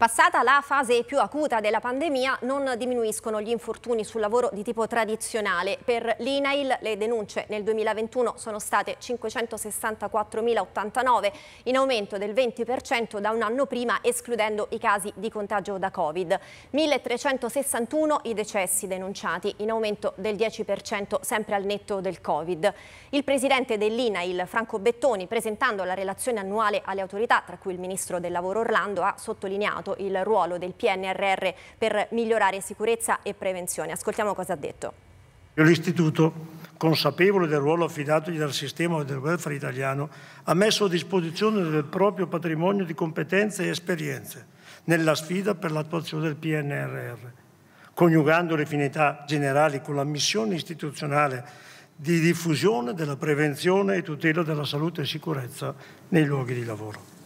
Passata la fase più acuta della pandemia non diminuiscono gli infortuni sul lavoro di tipo tradizionale. Per l'INAIL le denunce nel 2021 sono state 564.089 in aumento del 20% da un anno prima escludendo i casi di contagio da Covid. 1.361 i decessi denunciati in aumento del 10% sempre al netto del Covid. Il presidente dell'INAIL Franco Bettoni presentando la relazione annuale alle autorità tra cui il ministro del lavoro Orlando ha sottolineato sottolineato il ruolo del PNRR per migliorare sicurezza e prevenzione. Ascoltiamo cosa ha detto. L'Istituto, consapevole del ruolo affidatogli dal sistema del welfare italiano, ha messo a disposizione del proprio patrimonio di competenze e esperienze nella sfida per l'attuazione del PNRR, coniugando le finalità generali con la missione istituzionale di diffusione della prevenzione e tutela della salute e sicurezza nei luoghi di lavoro.